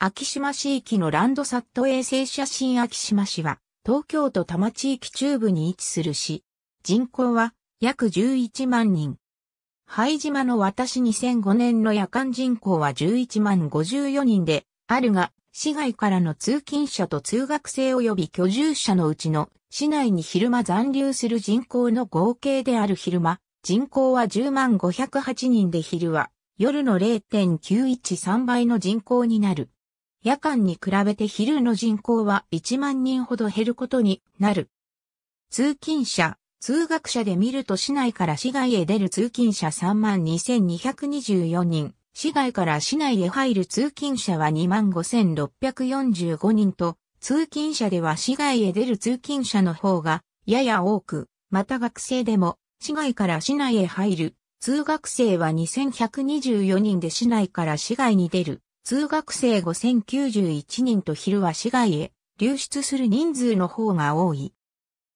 秋島市域のランドサット衛星写真秋島市は、東京都多摩地域中部に位置する市。人口は約11万人。灰島の私2005年の夜間人口は11万54人で、あるが、市外からの通勤者と通学生及び居住者のうちの、市内に昼間残留する人口の合計である昼間、人口は10万508人で昼は、夜の0.913倍の人口になる。夜間に比べて昼の人口は1万人ほど減ることになる。通勤者、通学者で見ると市内から市外へ出る通勤者32,224人、市外から市内へ入る通勤者は25,645人と、通勤者では市外へ出る通勤者の方がやや多く、また学生でも市外から市内へ入る通学生は2124人で市内から市外に出る通学生5091人と昼は市外へ流出する人数の方が多い。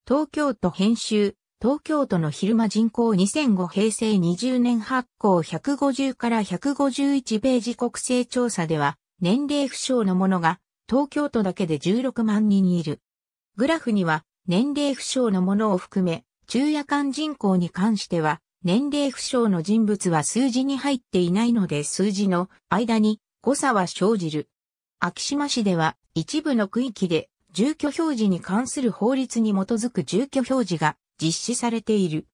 東京都編集、東京都の昼間人口2005平成20年発行150から151ページ国勢調査では、年齢不詳の者が東京都だけで16万人いる。グラフには、年齢不詳の者を含め、昼夜間人口に関しては、年齢不詳の人物は数字に入っていないので数字の間に誤差は生じる。秋島市では一部の区域で住居表示に関する法律に基づく住居表示が実施されている。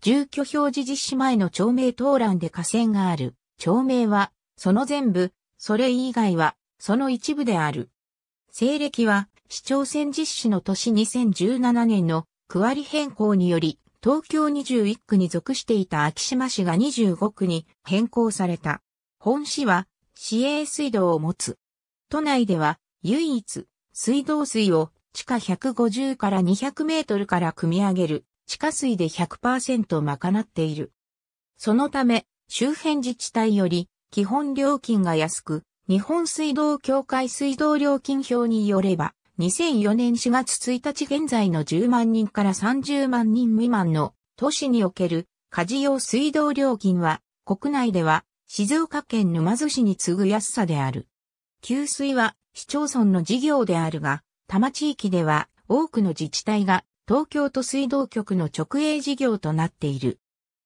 住居表示実施前の町名登覧で河川がある。町名は、その全部、それ以外は、その一部である。西暦は、市長選実施の年2017年の区割り変更により、東京21区に属していた秋島市が25区に変更された。本市は市営水道を持つ。都内では唯一水道水を地下150から200メートルから汲み上げる地下水で100%賄っている。そのため周辺自治体より基本料金が安く、日本水道協会水道料金表によれば、2004年4月1日現在の10万人から30万人未満の都市における家事用水道料金は国内では静岡県沼津市に次ぐ安さである。給水は市町村の事業であるが、多摩地域では多くの自治体が東京都水道局の直営事業となっている。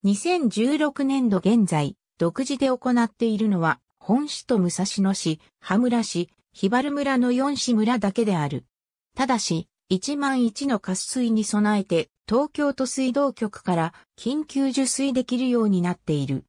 2016年度現在、独自で行っているのは、本市と武蔵野市、羽村市、日原村の4市村だけである。ただし、1万1の渇水に備えて、東京都水道局から緊急受水できるようになっている。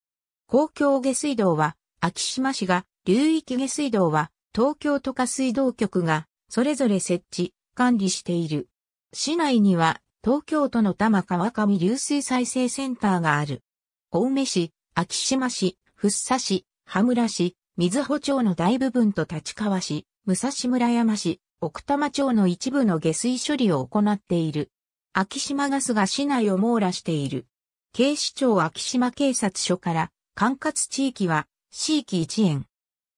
公共下水道は、秋島市が、流域下水道は、東京都下水道局が、それぞれ設置、管理している。市内には、東京都の多摩川上流水再生センターがある。青梅市、秋島市、福生市、羽村市、水穂町の大部分と立川市、武蔵村山市、奥多摩町の一部の下水処理を行っている。秋島ガスが市内を網羅している。警視庁秋島警察署から管轄地域は、地域一円。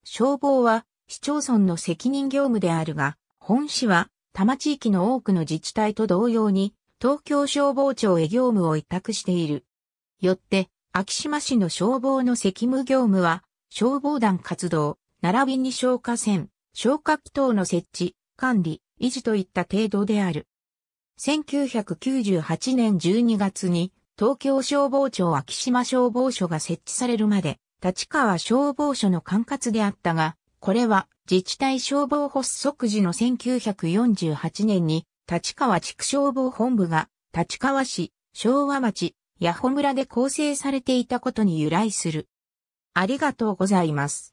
消防は、市町村の責任業務であるが、本市は、多摩地域の多くの自治体と同様に、東京消防庁へ業務を委託している。よって、秋島市の消防の責務業務は、消防団活動、並びに消火栓、消火器等の設置、管理、維持といった程度である。1998年12月に東京消防庁昭島消防署が設置されるまで、立川消防署の管轄であったが、これは自治体消防発足時の1948年に、立川地区消防本部が、立川市、昭和町、八穂村で構成されていたことに由来する。ありがとうございます。